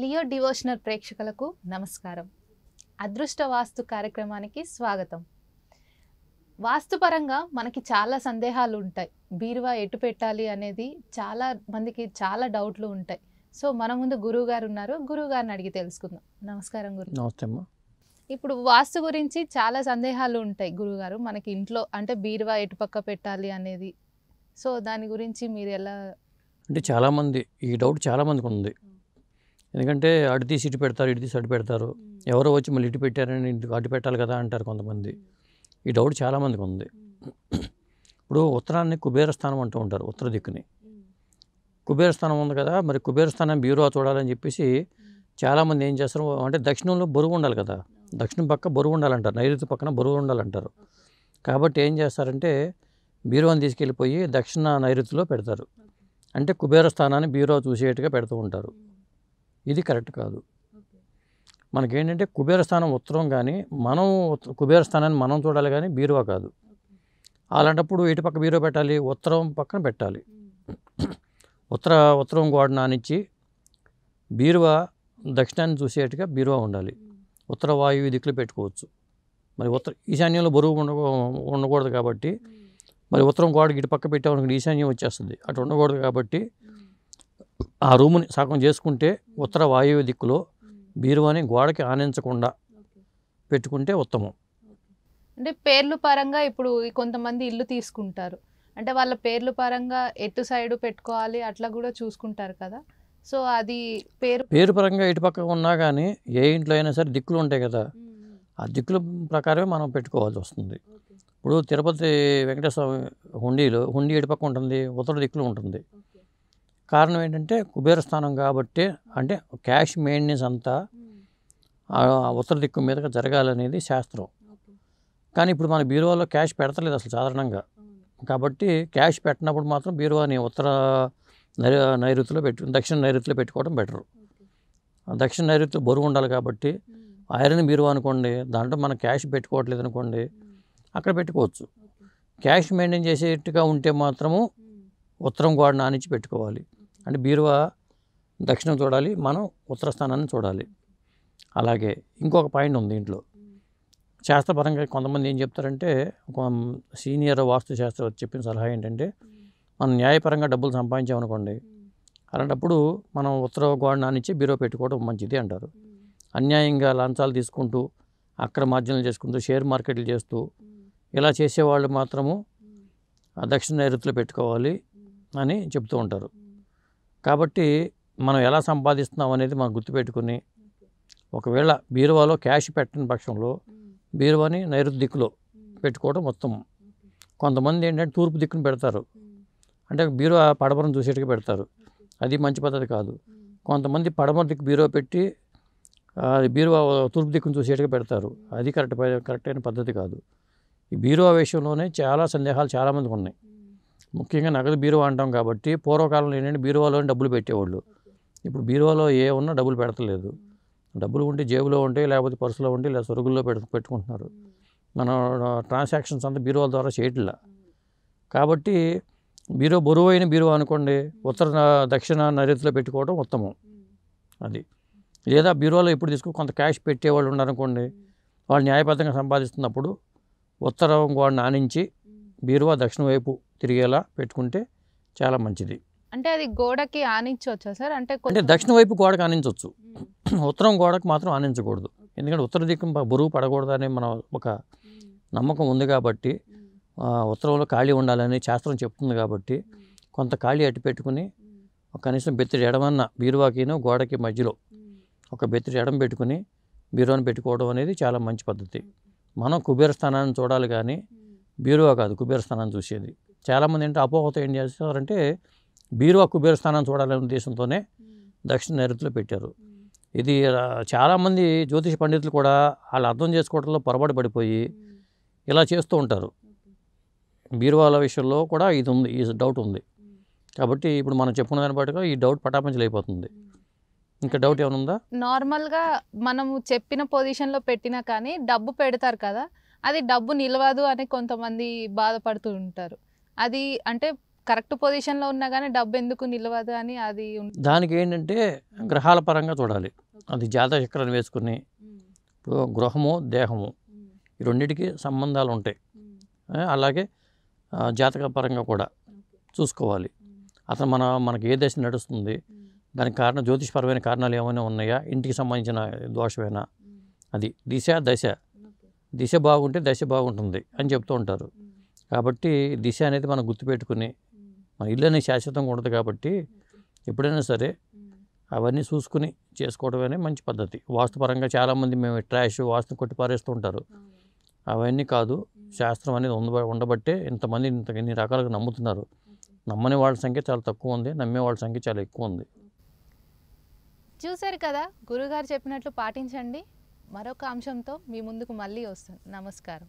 Leo devotional ప్రేక్షకులకు నమస్కారం అదృష్ట వాస్తు కార్యక్రమానికి స్వాగతం వాస్తుపరంగా మనకి చాలా సందేహాలు ఉంటాయి బీరువా ఎటు పెట్టాలి అనేది చాలా మందికి చాలా డౌట్లు ఉంటాయి సో మన ముందు గురువు గారు ఉన్నారు గురువు గారిని అడిగి తెలుసుకుందాం నమస్కారం గురు నమస్తే ఇప్పుడు వాస్తు గురించి చాలా సందేహాలు ఉంటాయి గురుగారు మనకి ఇంట్లో అంటే బీరువా ఎటు పక్క పెట్టాలి అనేది సో దాని గురించి మీరు ఎలా అంటే చాలామంది ఈ డౌట్ చాలామందికి ఉంది ఎందుకంటే అటు తీసి ఇటు పెడతారు ఇటు తీసి అటు పెడతారు ఎవరో వచ్చి మళ్ళీ ఇటు పెట్టారని అటు పెట్టాలి కదా అంటారు కొంతమంది ఈ డౌట్ చాలామందికి ఉంది ఇప్పుడు ఉత్తరాన్ని కుబేర స్థానం అంటూ ఉంటారు ఉత్తర దిక్కుని కుబేర స్థానం ఉంది కదా మరి కుబేర స్థానం బ్యూరో చూడాలని చెప్పేసి చాలామంది ఏం చేస్తారు అంటే దక్షిణంలో బరువు ఉండాలి కదా దక్షిణం పక్క బరువు ఉండాలంటారు నైరుతి పక్కన బరువు ఉండాలంటారు కాబట్టి ఏం చేస్తారంటే బీరువాని తీసుకెళ్ళిపోయి దక్షిణ నైరుతిలో పెడతారు అంటే కుబేర స్థానాన్ని బీరో చూసేట్టుగా పెడుతూ ఉంటారు ఇది కరెక్ట్ కాదు మనకేంటంటే కుబేరస్థానం ఉత్తరం కానీ మనం కుబేరస్థానాన్ని మనం చూడాలి కానీ బీరువా కాదు అలాంటప్పుడు ఇటు పక్క బీరువా పెట్టాలి ఉత్తరం పక్కన పెట్టాలి ఉత్తర ఉత్తరం గోడ నానిచ్చి బీరువా దక్షిణాన్ని చూసేట్టుగా బీరువా ఉండాలి ఉత్తర వాయువు దిక్కులు పెట్టుకోవచ్చు మరి ఉత్తర ఈశాన్యంలో బరువు ఉండ ఉండకూడదు కాబట్టి మరి ఉత్తరం గోడకి ఇటు పక్క పెట్టే ఈశాన్యం వచ్చేస్తుంది అటు ఉండకూడదు కాబట్టి ఆ రూముని సగం చేసుకుంటే ఉత్తర వాయువ్య దిక్కులో hmm. బీరువాని గోడకి ఆనించకుండా పెట్టుకుంటే ఉత్తమం అంటే పేర్లు పరంగా ఇప్పుడు కొంతమంది ఇల్లు తీసుకుంటారు అంటే వాళ్ళ పేర్లు పరంగా ఎటు సైడ్ పెట్టుకోవాలి అట్లా కూడా చూసుకుంటారు కదా సో అది పేరు పేరు పరంగా ఇటు పక్క ఉన్నా కానీ ఏ ఇంట్లో అయినా సరే దిక్కులు ఉంటాయి కదా hmm, hmm. ఆ దిక్కుల ప్రకారమే మనం పెట్టుకోవాల్సి వస్తుంది ఇప్పుడు తిరుపతి వెంకటేశ్వర హుండీలో హుండీ ఇటు పక్క ఉంటుంది ఉత్తర దిక్కులు ఉంటుంది కారణం ఏంటంటే కుబేర స్థానం కాబట్టి అంటే క్యాష్ మెయింటెనెన్స్ అంతా ఉత్తర దిక్కు మీదుగా జరగాలనేది శాస్త్రం కానీ ఇప్పుడు మన బీరువాలో క్యాష్ పెడతలేదు అసలు సాధారణంగా కాబట్టి క్యాష్ పెట్టినప్పుడు మాత్రం బీరువాని ఉత్తర నైరు నైరుతిలో పెట్టు దక్షిణ నైరుతిలో పెట్టుకోవడం బెటరు దక్షిణ నైరుతి బరువు ఉండాలి కాబట్టి ఐరన్ బీరువా అనుకోండి దాంట్లో మనం క్యాష్ పెట్టుకోవట్లేదు అనుకోండి అక్కడ పెట్టుకోవచ్చు క్యాష్ మెయింటైన్ చేసేట్టుగా ఉంటే మాత్రము ఉత్తరం కూడా నానించి పెట్టుకోవాలి అంటే బీరువా దక్షిణం చూడాలి మనం ఉత్తర స్థానాన్ని చూడాలి అలాగే ఇంకొక పాయింట్ ఉంది దీంట్లో శాస్త్రపరంగా కొంతమంది ఏం చెప్తారంటే సీనియర్ వాస్తు శాస్త్ర చెప్పిన సలహా ఏంటంటే మనం న్యాయపరంగా డబ్బులు సంపాదించామనుకోండి అలాంటప్పుడు మనం ఉత్తర గోడ నానిచ్చి బీరో పెట్టుకోవడం మంచిది అంటారు అన్యాయంగా లంచాలు తీసుకుంటూ అక్రమార్జనలు చేసుకుంటూ షేర్ మార్కెట్లు చేస్తూ ఇలా చేసేవాళ్ళు మాత్రము దక్షిణ నైరుతులు పెట్టుకోవాలి అని చెప్తూ ఉంటారు కాబట్టి మనం ఎలా సంపాదిస్తున్నాం అనేది మనం గుర్తుపెట్టుకుని ఒకవేళ బీరువాలో క్యాష్ పెట్టని పక్షంలో బీరువాని నైరుతి దిక్కులో పెట్టుకోవడం మొత్తం కొంతమంది ఏంటంటే తూర్పు దిక్కును పెడతారు అంటే బీరువా పడమరం చూసేట్టుగా పెడతారు అది మంచి పద్ధతి కాదు కొంతమంది పడమర దిక్కు బీరువా పెట్టి బీరువా తూర్పు దిక్కును చూసేట్టుగా పెడతారు అది కరెక్ట్ కరెక్ట్ అయిన పద్ధతి కాదు ఈ బీరువా విషయంలోనే చాలా సందేహాలు చాలామందికి ఉన్నాయి ముఖ్యంగా నగదు బీరువా అంటాం కాబట్టి పూర్వకాలంలో ఏంటంటే బీరువాలో డబ్బులు పెట్టేవాళ్ళు ఇప్పుడు బీరువాలో ఏ ఉన్నా డబ్బులు పెడతలేదు డబ్బులు ఉంటే జేబులో ఉంటే లేకపోతే పర్సులో ఉంటే లేదా సొరుగుల్లో పెట్టు పెట్టుకుంటున్నారు మనం ట్రాన్సాక్షన్స్ అంతా బీరువాల ద్వారా చేయట్ల కాబట్టి బీరో బరువు అయిన బీరువా అనుకోండి ఉత్తర దక్షిణ నైరుతిలో పెట్టుకోవడం ఉత్తమం అది లేదా బీరువాలో ఇప్పుడు తీసుకో కొంత క్యాష్ పెట్టేవాళ్ళు ఉన్నారనుకోండి వాళ్ళు న్యాయబద్ధంగా సంపాదిస్తున్నప్పుడు ఉత్తరం వాడిని ఆనించి బీరువా దక్షిణ వైపు తిరిగేలా పెట్టుకుంటే చాలా మంచిది అంటే అది గోడకి ఆనించవచ్చా సార్ అంటే అంటే దక్షిణ వైపు గోడకు ఆనించవచ్చు ఉత్తరం గోడకు మాత్రం ఆనించకూడదు ఎందుకంటే ఉత్తర దిక్కు బరువు అనే మన ఒక నమ్మకం ఉంది కాబట్టి ఉత్తరంలో ఖాళీ ఉండాలని శాస్త్రం చెప్తుంది కాబట్టి కొంత ఖాళీ అట్టి పెట్టుకుని కనీసం బెత్తిడి ఎడమన్న బీరువాకిను గోడకి మధ్యలో ఒక బెత్తిడి ఎడం పెట్టుకుని బీరువాని పెట్టుకోవడం అనేది చాలా మంచి పద్ధతి మనం కుబేర స్థానాన్ని చూడాలి కానీ బీరువా కాదు కుబేర స్థానాన్ని చూసేది చాలామంది ఏంటి అపోహతో ఏం చేస్తారంటే బీరువా కుబేర స్థానం చూడాలనే ఉద్దేశంతోనే దక్షిణ నైరుతిలో పెట్టారు ఇది చాలామంది జ్యోతిష పండితులు కూడా వాళ్ళు అర్థం చేసుకోవడంలో పొరపాటు పడిపోయి ఇలా చేస్తూ ఉంటారు బీరువాల విషయంలో కూడా ఇది ఉంది ఈ డౌట్ ఉంది కాబట్టి ఇప్పుడు మనం చెప్పుకున్న దాని బట్టుగా ఈ డౌట్ అయిపోతుంది ఇంకా డౌట్ ఏమైనా ఉందా నార్మల్గా మనము చెప్పిన పొజిషన్లో పెట్టినా కానీ డబ్బు పెడతారు కదా అది డబ్బు నిలవదు అని కొంతమంది బాధపడుతూ ఉంటారు అది అంటే కరెక్ట్ పొజిషన్లో ఉన్నా కానీ డబ్బు ఎందుకు నిలవదు అని అది దానికి ఏంటంటే గ్రహాల పరంగా చూడాలి అది జాతక చక్రాన్ని వేసుకుని ఇప్పుడు గృహము దేహము ఈ రెండింటికి సంబంధాలు ఉంటాయి అలాగే జాతక పరంగా కూడా చూసుకోవాలి అతను మన మనకి ఏ దశ నడుస్తుంది దానికి కారణం జ్యోతిషపరమైన కారణాలు ఏమైనా ఉన్నాయా ఇంటికి సంబంధించిన దోషమేనా అది దిశ దశ దిశ బాగుంటే దశ బాగుంటుంది అని చెప్తూ ఉంటారు కాబట్టి దిశ అనేది మనం గుర్తుపెట్టుకుని మన ఇల్లు అనేది శాశ్వతంగా ఉండదు కాబట్టి ఎప్పుడైనా సరే అవన్నీ చూసుకుని చేసుకోవడమే మంచి పద్ధతి వాస్తుపరంగా చాలామంది మేము ట్రాష్ వాస్తు కొట్టి పారేస్తూ ఉంటారు అవన్నీ కాదు శాస్త్రం అనేది ఉండబ ఉండబట్టే ఇంతమంది ఇంత ఇన్ని రకాలుగా నమ్ముతున్నారు నమ్మని వాళ్ళ సంఖ్య చాలా తక్కువ ఉంది నమ్మే వాళ్ళ సంఖ్య చాలా ఎక్కువ ఉంది చూశారు కదా గురుగారు చెప్పినట్లు పాటించండి మరొక అంశంతో మీ ముందుకు మళ్ళీ వస్తుంది నమస్కారం